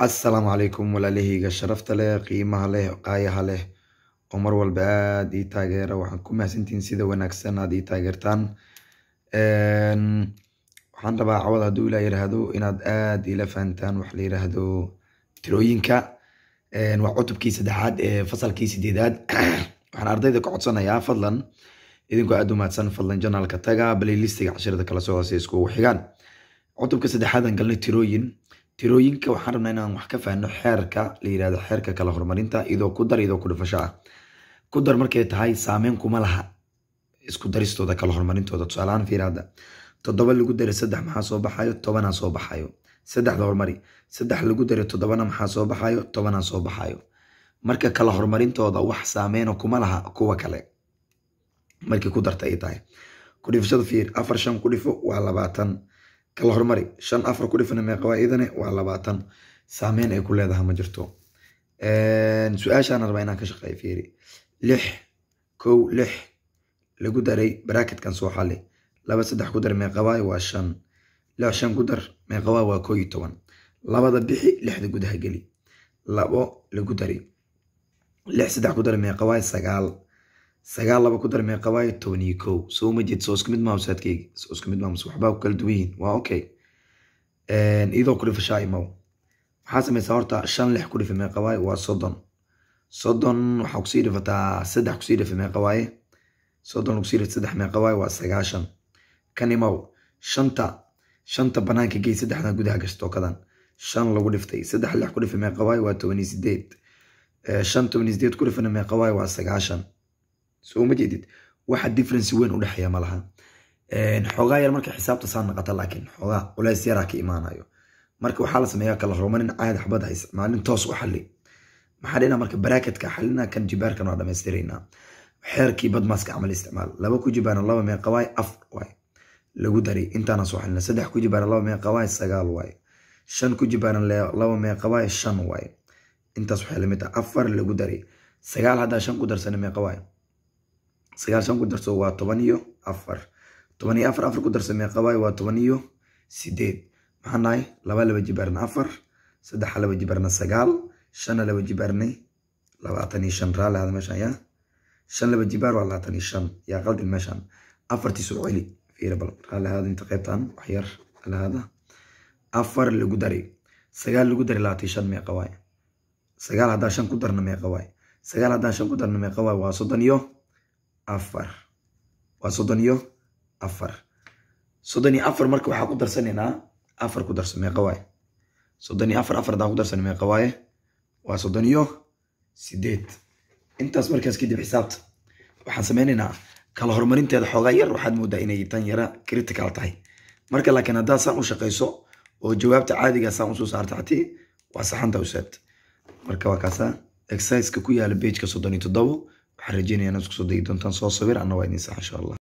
assalaamu calaykum walaalahayga sharafta leh qiimaha leh qaayaha leh oo mar walba aada ii taageera waxaan ku mahadsantihiin sida wanaagsan aad ii taageertaan waxaan rabaa cawad hadduu ilaa yiraahdo inaad aad ila fahantaan wax la yiraahdo tirooyinka waa cutubkii saddexaad ee fasalkii sideedaad waxaan ardayda ka codsanayaa fadlan idinkoo aad u mahadsan fadlan janaalka taga balilistiga cashirada kala soo hoose iskugu xigaan cutubka saddexaadan galnay tirooyin tirooyinka waxaan rabnaa inaan wax ka fahno xeerka la yirahdo xeerka kala horumarinta iyadoo ku dar iyadoo ku dhufasho ah ku dar markay tahay saameyn kuma laha isku daristooda kala horumarintooda tusaalahaan fiiraada toddoba lagu daro saddex maxaa soo baxayo tobanaa soo baxayo saddexda horumari saddex lagu daro toddobana maxaa soo baxayo tobanaa soo baxayo marka kala horumarintooda wax saameyna kuma laha kuwa kale markii ku darta ay tahay ku dhifashada fiir afar shan ku dhifo waa labaatan kala hormari shan afar ku dhifan meeqa iidane waa labaatan saameyn ay ku leedaha ma jirto su-aashaan rabaa inaan ka shaqeeyo fiiri lix kow lix lagu daray baraketkan soo xale laba saddex ku dar meeqabaay waa shan lix shan ku dar meeqa waa koo iyo toban labada bixi lixda gudaha geli labo lagu dari lix saddex ku dar meeqabaay sagaal sagaal laba ku dar meeqaba toban iyo kow soo ma jeed soo isku mid maamse adkeyga soo isku mid maamse waxbaa ku kala duwan waa okay idoo ku dhifa shaa imaw maxaa samaysaa horta shan lix ku dhifa meeqabaaye waa soddon soddon waxaa kusii dhifataa saddex kusii dhifa meeqabaaye soddon kusii dhifa saddex meeqabaaye waa sagaashan kan imaw shanta shanta banaanka gey saddexdan gudaha gashto kadan shan lagu dhiftay saddex lix ku dhifa meeqabaaye waa toban iyo sideed shan toban iyo sideed ku dhifana meeqabaaye waa sagaashan sooma jeedid waxa difference weyn udhexeeya malaha xoogaa yar marka xisaabta saa naqata laakiin xoogaa culeys yaraa ka imaanayo marka waxaa la sameeyaa kala romanin caad xabad ha isticmaalin toos u xali maxaa dhina marka baraaketka xalina kan jibaarkan waa dhammaystiraynaa xeerkii badmaaska camal isticmaal laba ku jibaana laba meeqa waay afar waay lagu dari intaana soo xalina saddex ku jibaana laba meeqa waay sagaal waay shan ku jibaana laba meeqa waay shan waay intaas waxay lamid ah afar lagu dari sagaal haddaa shan ku darsana meeqa waay sagaashan ku darso waa toban iyo afar toban iyo afar afar ku darso meeqabaay waa toban iyo sideed maxaan nahay laba laba jibaarna afar saddexa laba jibaarna sagaal shanna laba jibaarna labaatan iyo shan raali meeshan yaa shan laba jibaar waa labaatan iyo shan yaa qaldin meeshan afartii celi fiira bal inta qaybtaan waxyar alahada afar lagu daray sagaal lagu daray labaatan iyo shan meeqa waay sagaal haddaa shan ku darna meeqa waay sagaal haddaa shan ku darna meeqa waay waa soddon iyo afar waa soddon iyo afar soddon iyo afar marka waxaa ku darsanaynaa afar ku darso meeqa waaye soddon iyo afar afar haddaan ku darsana meeqa waaye waa soddon iyo sideed intaas markaas kadib xisaabta waxaan sameynaynaa kala horumarinteeda xoogaa yar waxaad moodaa inay tan yara critical tahay marka laakiin haddaad saan u shaqayso oo jawaabta caadigaa ah saan usoo saarta hati waa saxanta useed marka waa kaasa exerciseka ku yaala pageka soddon iyo toddobo waxaan rajeynaya inaad isku soo degi doontaan soo sawir anna waa idin sax insha allah